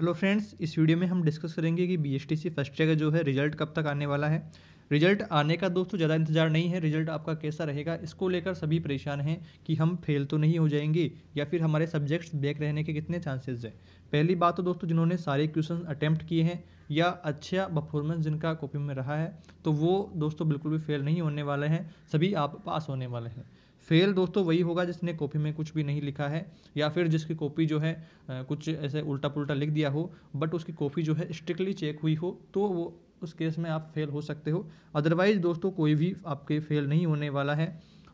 hello friends इस video में हम डिस्कस करेंगे कि B S T C first year का जो है रिजल्ट कब तक आने वाला है रिजल्ट आने का दोस्तों ज़्यादा इंतजार नहीं है रिजल्ट आपका कैसा रहेगा इसको लेकर सभी परेशान हैं कि हम फेल तो नहीं हो जाएंगे या फिर हमारे सब्जेक्ट्स बैक रहने के कितने चांसेस हैं पहली बात तो दोस्तों जिन्होंने सारे क्वेश्चन अटैम्प्ट किए हैं या अच्छा परफॉर्मेंस जिनका कॉपी में रहा है तो वो दोस्तों बिल्कुल भी फेल नहीं होने वाले हैं सभी आप पास होने वाले हैं फेल दोस्तों वही होगा जिसने कॉपी में कुछ भी नहीं लिखा है या फिर जिसकी कॉपी जो है कुछ ऐसे उल्टा पुल्टा लिख दिया हो बट उसकी कॉपी जो है स्ट्रिक्टली चेक हुई हो तो वो उस केस में आप फेल हो सकते हो अदरवाइज़ दोस्तों कोई भी आपके फेल नहीं होने वाला है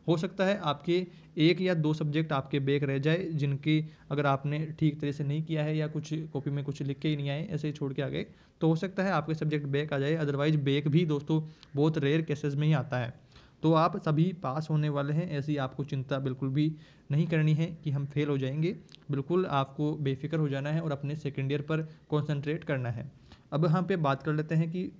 हो सकता है आपके एक या दो सब्जेक्ट आपके बेक रह जाए जिनकी अगर आपने ठीक तरह से नहीं किया है या कुछ कॉपी में कुछ लिख के ही नहीं आए ऐसे ही छोड़ के आ गए तो हो सकता है आपके सब्जेक्ट बेक आ जाए अदरवाइज़ बेक भी दोस्तों बहुत रेयर केसेस में ही आता है तो आप सभी पास होने वाले हैं ऐसी आपको चिंता बिल्कुल भी नहीं करनी है कि हम फेल हो जाएंगे बिल्कुल आपको बेफिक्र हो जाना है और अपने सेकेंड ईयर पर कॉन्सेंट्रेट करना है अब यहाँ पे बात कर लेते हैं कि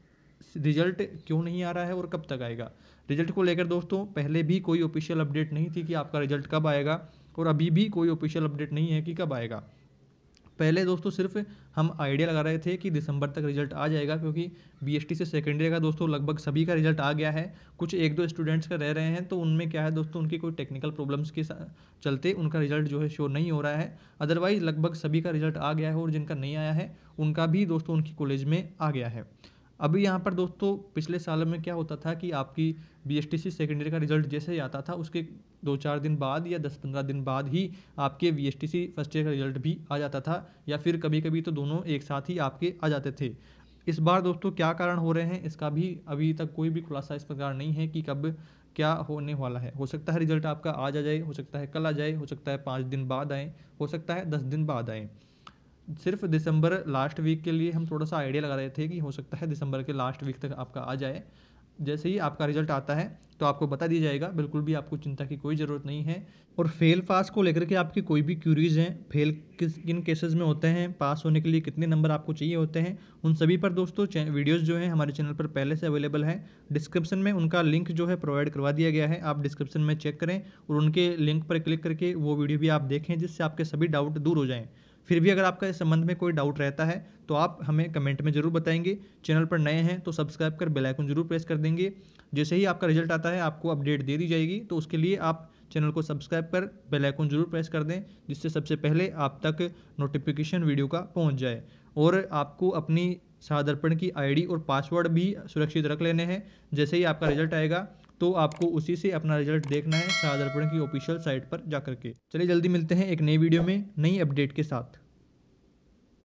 रिजल्ट क्यों नहीं आ रहा है और कब तक आएगा रिजल्ट को लेकर दोस्तों पहले भी कोई ऑफिशियल अपडेट नहीं थी कि आपका रिजल्ट कब आएगा और अभी भी कोई ऑफिशियल अपडेट नहीं है कि कब आएगा पहले दोस्तों सिर्फ हम आइडिया लगा रहे थे कि दिसंबर तक रिजल्ट आ जाएगा क्योंकि बीएसटी से सेकेंड ईयर का दोस्तों लगभग सभी का रिजल्ट आ गया है कुछ एक दो स्टूडेंट्स का रह रहे हैं तो उनमें क्या है दोस्तों उनकी कोई टेक्निकल प्रॉब्लम्स के चलते उनका रिजल्ट जो है शो नहीं हो रहा है अदरवाइज़ लगभग सभी का रिजल्ट आ गया है और जिनका नहीं आया है उनका भी दोस्तों उनकी कॉलेज में आ गया है अभी यहाँ पर दोस्तों पिछले साल में क्या होता था कि आपकी B S T C second year का रिजल्ट जैसे ही आता था उसके दो चार दिन बाद या दस पंद्रह दिन बाद ही आपके B S T C first year का रिजल्ट भी आ जाता था या फिर कभी कभी तो दोनों एक साथ ही आपके आ जाते थे इस बार दोस्तों क्या कारण हो रहे हैं इसका भी अभी तक कोई भी खुलासा इस प्रकार नहीं है कि कब क्या होने वाला है हो सकता है रिजल्ट आपका आज आ जाए हो सकता है कल आ जाए हो सकता है पाँच दिन बाद आए हो सकता है दस दिन बाद आए सिर्फ दिसंबर लास्ट वीक के लिए हम थोड़ा सा आइडिया लगा रहे थे कि हो सकता है दिसंबर के लास्ट वीक तक आपका आ जाए जैसे ही आपका रिजल्ट आता है तो आपको बता दिया जाएगा बिल्कुल भी आपको चिंता की कोई ज़रूरत नहीं है और फेल पास को लेकर के आपकी कोई भी क्यूरीज हैं फेल किस किन केसेस में होते हैं पास होने के लिए कितने नंबर आपको चाहिए होते हैं उन सभी पर दोस्तों वीडियोस जो हैं हमारे चैनल पर पहले से अवेलेबल हैं डिस्क्रिप्शन में उनका लिंक जो है प्रोवाइड करवा दिया गया है आप डिस्क्रिप्शन में चेक करें और उनके लिंक पर क्लिक करके वो वीडियो भी आप देखें जिससे आपके सभी डाउट दूर हो जाएँ फिर भी अगर आपका इस संबंध में कोई डाउट रहता है तो आप हमें कमेंट में ज़रूर बताएंगे चैनल पर नए हैं तो सब्सक्राइब कर बेल आइकन जरूर प्रेस कर देंगे जैसे ही आपका रिजल्ट आता है आपको अपडेट दे दी जाएगी तो उसके लिए आप चैनल को सब्सक्राइब कर बेल आइकन जरूर प्रेस कर दें जिससे सबसे पहले आप तक नोटिफिकेशन वीडियो का पहुँच जाए और आपको अपनी सादर्पण की आईडी और पासवर्ड भी सुरक्षित रख लेने हैं जैसे ही आपका रिजल्ट आएगा तो आपको उसी से अपना रिजल्ट देखना है शाह दर्पण की ऑफिशियल साइट पर जाकर के चलिए जल्दी मिलते हैं एक नई वीडियो में नई अपडेट के साथ